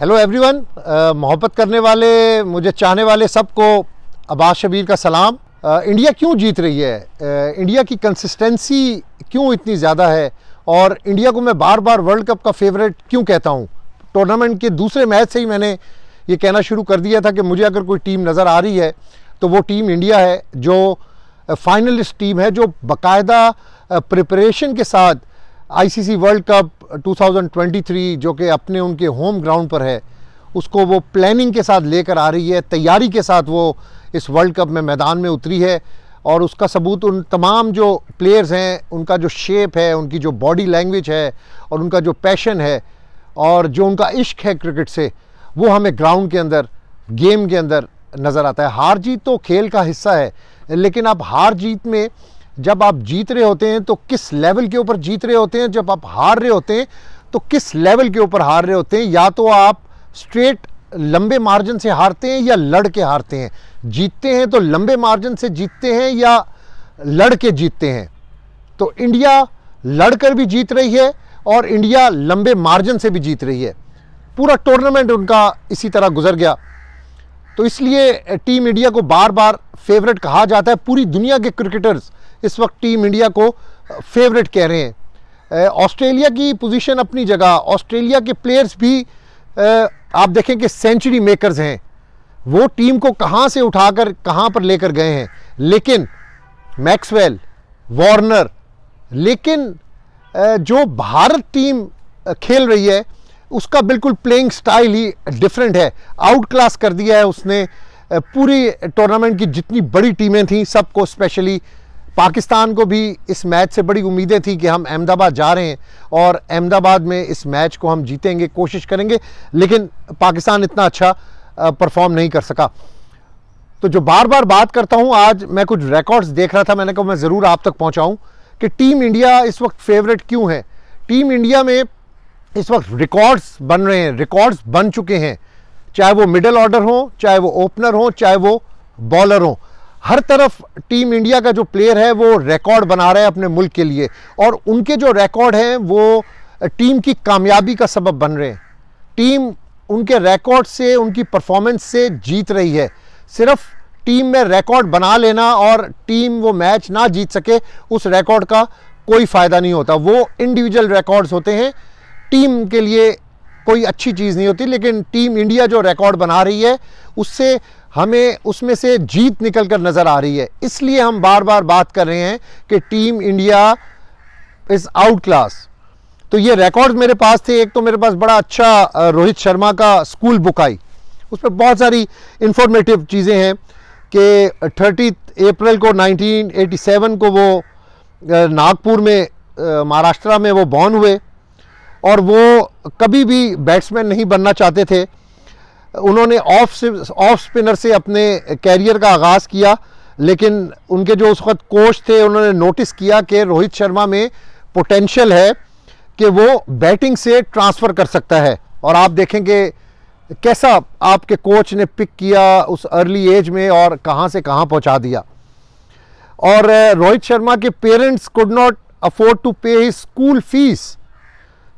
Hello everyone uh, मोहब्बत करने वाले मुझे चाहने वाले सबको अब्बास शबीर का सलाम आ, uh, इंडिया क्यों जीत रही है आ, uh, इंडिया की कंसिस्टेंसी क्यों इतनी ज़्यादा है और इंडिया को मैं बार बार वर्ल्ड कप का फेवरेट क्यों कहता हूँ टूर्नामेंट के दूसरे मैच से ही मैंने ये कहना शुरू कर दिया था कि मुझे अगर कोई टीम नज़र आ रही है तो वो टीम इंडिया है जो फाइनलिस्ट टीम है जो बाकायदा प्रिपरेशन के साथ आईसीसी वर्ल्ड कप 2023 जो कि अपने उनके होम ग्राउंड पर है उसको वो प्लानिंग के साथ लेकर आ रही है तैयारी के साथ वो इस वर्ल्ड कप में मैदान में उतरी है और उसका सबूत उन तमाम जो प्लेयर्स हैं उनका जो शेप है उनकी जो बॉडी लैंग्वेज है और उनका जो पैशन है और जो उनका इश्क है क्रिकेट से वो हमें ग्राउंड के अंदर गेम के अंदर नज़र आता है हार जीत तो खेल का हिस्सा है लेकिन आप हार जीत में जब आप जीत रहे होते हैं तो किस लेवल के ऊपर जीत रहे होते हैं जब आप हार रहे होते हैं तो किस लेवल के ऊपर हार रहे होते हैं या तो आप स्ट्रेट लंबे मार्जिन से हारते हैं या लड़ के हारते हैं जीतते हैं तो लंबे मार्जिन से जीतते हैं या लड़ के जीतते हैं तो इंडिया लड़कर भी जीत रही है और इंडिया लंबे मार्जिन से भी जीत रही है पूरा टूर्नामेंट उनका इसी तरह गुजर गया तो इसलिए टीम इंडिया को बार बार फेवरेट कहा जाता है पूरी दुनिया के क्रिकेटर्स इस वक्त टीम इंडिया को फेवरेट कह रहे हैं ऑस्ट्रेलिया की पोजीशन अपनी जगह ऑस्ट्रेलिया के प्लेयर्स भी आप देखें कि सेंचुरी मेकर्स हैं वो टीम को कहाँ से उठाकर कहां पर लेकर गए हैं लेकिन मैक्सवेल वार्नर लेकिन जो भारत टीम खेल रही है उसका बिल्कुल प्लेइंग स्टाइल ही डिफरेंट है आउट क्लास कर दिया है उसने पूरी टूर्नामेंट की जितनी बड़ी टीमें थीं सबको स्पेशली पाकिस्तान को भी इस मैच से बड़ी उम्मीदें थी कि हम अहमदाबाद जा रहे हैं और अहमदाबाद में इस मैच को हम जीतेंगे कोशिश करेंगे लेकिन पाकिस्तान इतना अच्छा परफॉर्म नहीं कर सका तो जो बार बार बात करता हूँ आज मैं कुछ रिकॉर्ड्स देख रहा था मैंने कहा मैं ज़रूर आप तक पहुँचाऊँ कि टीम इंडिया इस वक्त फेवरेट क्यों है टीम इंडिया में इस वक्त रिकॉर्ड्स बन रहे हैं रिकॉर्ड्स बन चुके हैं चाहे वो मिडल ऑर्डर हो चाहे वो ओपनर हो चाहे वो बॉलर हो हर तरफ टीम इंडिया का जो प्लेयर है वो रिकॉर्ड बना रहे हैं अपने मुल्क के लिए और उनके जो रिकॉर्ड हैं वो टीम की कामयाबी का सबब बन रहे हैं टीम उनके रिकॉर्ड से उनकी परफॉर्मेंस से जीत रही है सिर्फ टीम में रिकॉर्ड बना लेना और टीम वो मैच ना जीत सके उस रिकॉर्ड का कोई फ़ायदा नहीं होता वो इंडिविजुअल रिकॉर्ड्स होते हैं टीम के लिए कोई अच्छी चीज़ नहीं होती लेकिन टीम इंडिया जो रिकॉर्ड बना रही है उससे हमें उसमें से जीत निकल कर नज़र आ रही है इसलिए हम बार बार बात कर रहे हैं कि team India is out class तो ये रिकॉर्ड मेरे पास थे एक तो मेरे पास बड़ा अच्छा रोहित शर्मा का स्कूल बुक आई उस पर बहुत सारी इंफॉर्मेटिव चीज़ें हैं कि थर्टी अप्रैल को 1987 को वो नागपुर में महाराष्ट्र में वो बॉर्न हुए और वो कभी भी बैट्समैन नहीं बनना चाहते थे उन्होंने ऑफ से ऑफ स्पिनर से अपने कैरियर का आगाज़ किया लेकिन उनके जो उस वक्त कोच थे उन्होंने नोटिस किया कि रोहित शर्मा में पोटेंशियल है कि वो बैटिंग से ट्रांसफ़र कर सकता है और आप देखेंगे कैसा आपके कोच ने पिक किया उस अर्ली एज में और कहां से कहां पहुंचा दिया और रोहित शर्मा के parents could not afford to pay his school fees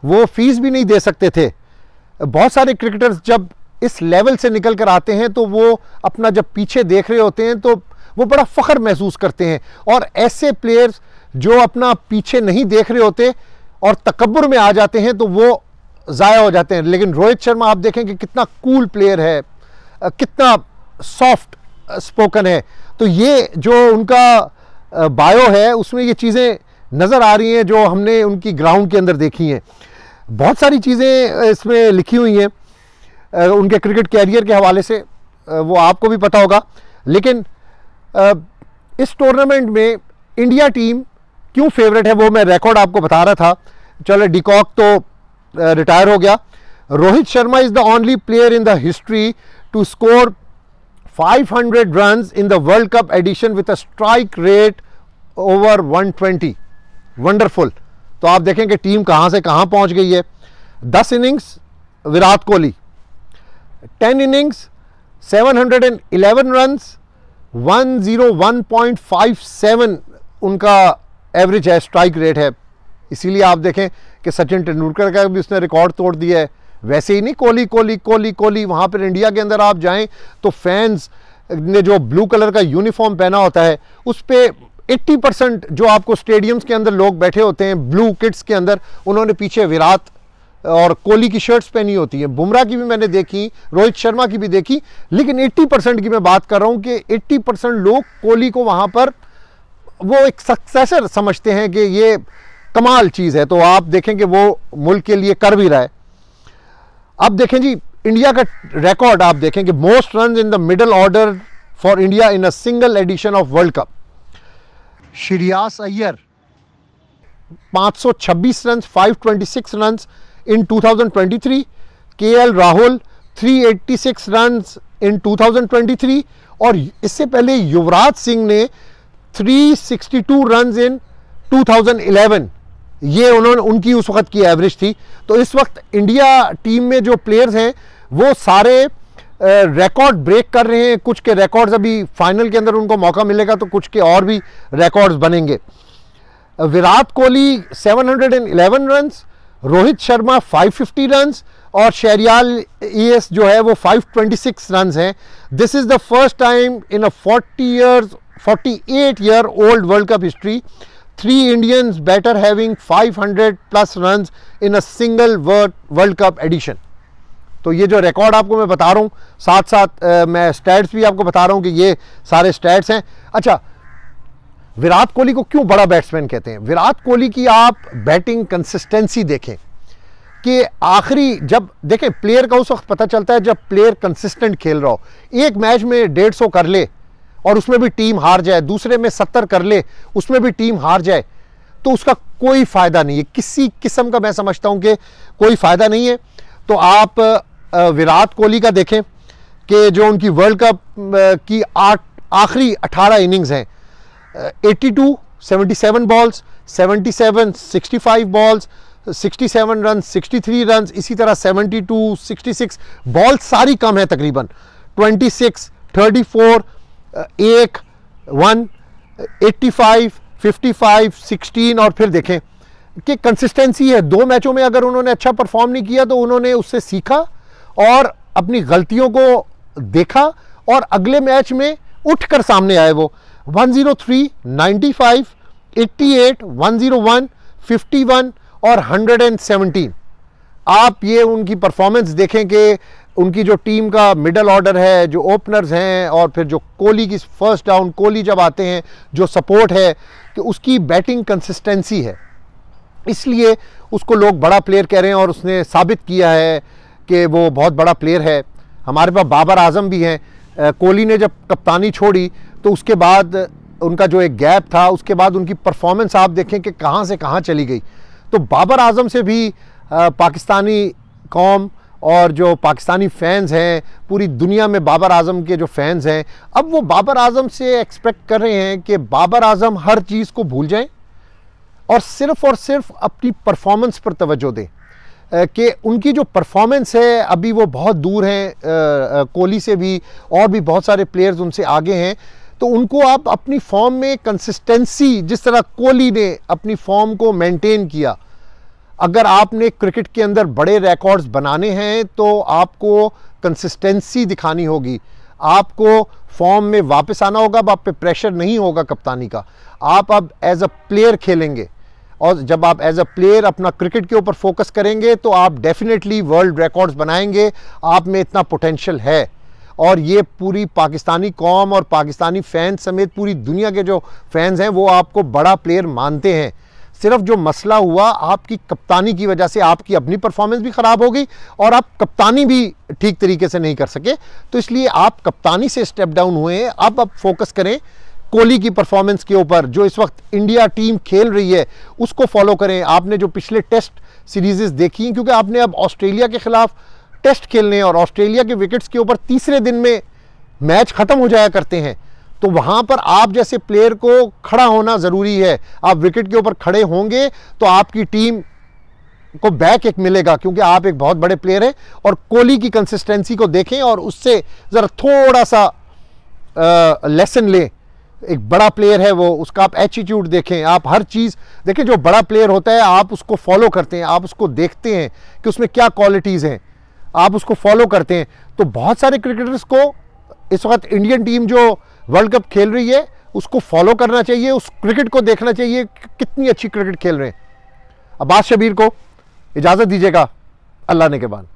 वो फीस भी नहीं दे सकते थे बहुत सारे क्रिकेटर्स जब इस लेवल से निकल कर आते हैं तो वो अपना जब पीछे देख रहे होते हैं तो वो बड़ा फ़ख्र महसूस करते हैं और ऐसे प्लेयर्स जो अपना पीछे नहीं देख रहे होते और तकबर में आ जाते हैं तो वो ज़ाया हो जाते हैं लेकिन रोहित शर्मा आप देखें कि कितना कूल प्लेयर है कितना सॉफ्ट स्पोकन है तो ये जो उनका बायो है उसमें ये चीज़ें नज़र आ रही हैं जो हमने उनकी ग्राउंड के अंदर देखी हैं बहुत सारी चीज़ें इसमें लिखी हुई हैं उनके क्रिकेट कैरियर के हवाले से वो आपको भी पता होगा लेकिन इस टूर्नामेंट में इंडिया टीम क्यों फेवरेट है वो मैं रिकॉर्ड आपको बता रहा था चलो डिकॉक तो रिटायर हो गया Rohit Sharma is the only player in the history to score 500 runs in the World Cup edition with a strike rate over 120. Wonderful तो आप देखें कि टीम कहां से कहां पहुंच गई है 10 innings Virat Kohli 10 innings, 711 runs, 101.57 उनका एवरेज है स्ट्राइक रेट है इसीलिए आप देखें कि सचिन तेंदुलकर का भी उसने रिकॉर्ड तोड़ दिया है वैसे ही नहीं कोहली कोहली कोहली कोहली वहां पर इंडिया के अंदर आप जाएं तो फैंस ने जो ब्लू कलर का यूनिफॉर्म पहना होता है उस पर एट्टी परसेंट जो आपको स्टेडियम्स के अंदर लोग बैठे होते हैं ब्लू किट्स के अंदर उन्होंने पीछे विराट और कोहली की शर्ट्स पहनी होती हैं बुमराह की भी मैंने देखी रोहित शर्मा की भी देखी लेकिन 80 परसेंट की मैं बात कर रहा हूं कि 80 परसेंट लोग कोहली को वहां पर वो एक सक्सेसर समझते हैं कि ये कमाल चीज़ है तो आप देखें कि वो मुल्क के लिए कर भी रहा है अब देखें जी इंडिया का रिकॉर्ड आप देखें कि most run in the middle order for India in a single edition of World Cup Shreyas Iyer 526 run six run in 2023, KL Rahul 386 runs in 2023 और इससे पहले युवराज सिंह ने 362 रन्स इन 2011 ये उन्होंने उनकी उस वक्त की एवरेज थी तो इस वक्त इंडिया टीम में जो प्लेयर्स हैं वो सारे रिकॉर्ड ब्रेक कर रहे हैं कुछ के रिकॉर्ड्स अभी फाइनल के अंदर उनको मौका मिलेगा तो कुछ के और भी रिकॉर्ड्स बनेंगे विराट कोहली 711 रन्स रोहित शर्मा 550 रन्स और शहरियाल एस जो है वो 526 रन्स हैं this is the first time in a 40 forty 48 year old World Cup history three Indians batter having 500 plus runs in a single World Cup edition तो ये जो रिकॉर्ड आपको मैं बता रहा हूँ साथ साथ आ, मैं स्टैट्स भी आपको बता रहा हूँ कि ये सारे स्टैट्स हैं अच्छा विराट कोहली को क्यों बड़ा बैट्समैन कहते हैं विराट कोहली की आप बैटिंग कंसिस्टेंसी देखें कि आखिरी जब देखें प्लेयर का उस वक्त पता चलता है जब प्लेयर कंसिस्टेंट खेल रहा हो एक मैच में डेढ़ सौ कर ले और उसमें भी टीम हार जाए दूसरे में सत्तर कर ले उसमें भी टीम हार जाए तो उसका कोई फ़ायदा नहीं है किसी किस्म का मैं समझता हूँ कि कोई फ़ायदा नहीं है तो आप विराट कोहली का देखें कि जो उनकी वर्ल्ड कप की आठ आखिरी अठारह इनिंग्स हैं 82 77 सिक्सटी 77 65 सिक्सटी 67 रन 63 रन इसी तरह 72 66 बॉल्स सारी कम है तकरीबन 26 34 uh, एक वन 85 55 16 और फिर देखें कि कंसिस्टेंसी है दो मैचों में अगर उन्होंने अच्छा परफॉर्म नहीं किया तो उन्होंने उससे सीखा और अपनी गलतियों को देखा और अगले मैच में उठकर सामने आए वो 103, 95, 88, 101, 51 और 117 आप ये उनकी परफॉर्मेंस देखें कि उनकी जो टीम का मिडल ऑर्डर है जो ओपनर्स हैं और फिर जो कोहली की फर्स्ट डाउन कोहली जब आते हैं जो सपोर्ट है कि उसकी बैटिंग कंसिस्टेंसी है इसलिए उसको लोग बड़ा प्लेयर कह रहे हैं और उसने साबित किया है कि वो बहुत बड़ा प्लेयर है हमारे पास बाबर आजम भी हैं कोहली ने जब कप्तानी छोड़ी तो उसके बाद उनका जो एक गैप था उसके बाद उनकी परफॉर्मेंस आप देखें कि कहाँ से कहाँ चली गई तो बाबर आजम से भी पाकिस्तानी कौम और जो पाकिस्तानी फ़ैन्स हैं पूरी दुनिया में बाबर आजम के जो फैंस हैं अब वो बाबर आजम से एक्सपेक्ट कर रहे हैं कि बाबर आजम हर चीज़ को भूल जाएं और सिर्फ़ और सिर्फ अपनी परफॉर्मेंस पर तवज्जो दें कि उनकी जो परफॉर्मेंस है अभी वो बहुत दूर हैं कोहली से भी और भी बहुत सारे प्लेयर्स उनसे आगे हैं तो उनको आप अपनी फॉर्म में कंसिस्टेंसी जिस तरह कोहली ने अपनी फॉर्म को मेंटेन किया अगर आपने क्रिकेट के अंदर बड़े रिकॉर्ड्स बनाने हैं तो आपको कंसिस्टेंसी दिखानी होगी आपको फॉर्म में वापस आना होगा अब आप पे प्रेशर नहीं होगा कप्तानी का आप अब एज अ प्लेयर खेलेंगे और जब आप एज अ प्लेयर अपना क्रिकेट के ऊपर फोकस करेंगे तो आप डेफिनेटली वर्ल्ड रिकॉर्ड्स बनाएंगे आप में इतना पोटेंशियल है और ये पूरी पाकिस्तानी कौम और पाकिस्तानी फैंस समेत पूरी दुनिया के जो फैंस हैं वो आपको बड़ा प्लेयर मानते हैं सिर्फ जो मसला हुआ आपकी कप्तानी की वजह से आपकी अपनी परफॉर्मेंस भी ख़राब हो गई और आप कप्तानी भी ठीक तरीके से नहीं कर सके तो इसलिए आप कप्तानी से स्टेप डाउन हुए हैं अब अब फोकस करें कोहली की परफॉर्मेंस के ऊपर जो इस वक्त इंडिया टीम खेल रही है उसको फॉलो करें आपने जो पिछले टेस्ट सीरीज़ देखी क्योंकि आपने अब ऑस्ट्रेलिया के ख़िलाफ़ टेस्ट खेलने और ऑस्ट्रेलिया के विकेट्स के ऊपर तीसरे दिन में मैच ख़त्म हो जाया करते हैं तो वहां पर आप जैसे प्लेयर को खड़ा होना ज़रूरी है आप विकेट के ऊपर खड़े होंगे तो आपकी टीम को बैक एक मिलेगा क्योंकि आप एक बहुत बड़े प्लेयर हैं और कोहली की कंसिस्टेंसी को देखें और उससे ज़रा थोड़ा सा आ, लेसन लें एक बड़ा प्लेयर है वो उसका आप एटीट्यूड देखें आप हर चीज़ देखें जो बड़ा प्लेयर होता है आप उसको फॉलो करते हैं आप उसको देखते हैं कि उसमें क्या क्वालिटीज़ हैं आप उसको फॉलो करते हैं तो बहुत सारे क्रिकेटर्स को इस वक्त इंडियन टीम जो वर्ल्ड कप खेल रही है उसको फॉलो करना चाहिए उस क्रिकेट को देखना चाहिए कि कितनी अच्छी क्रिकेट खेल रहे हैं अब्बास शबीर को इजाज़त दीजिएगा अल्लाह ने के बाद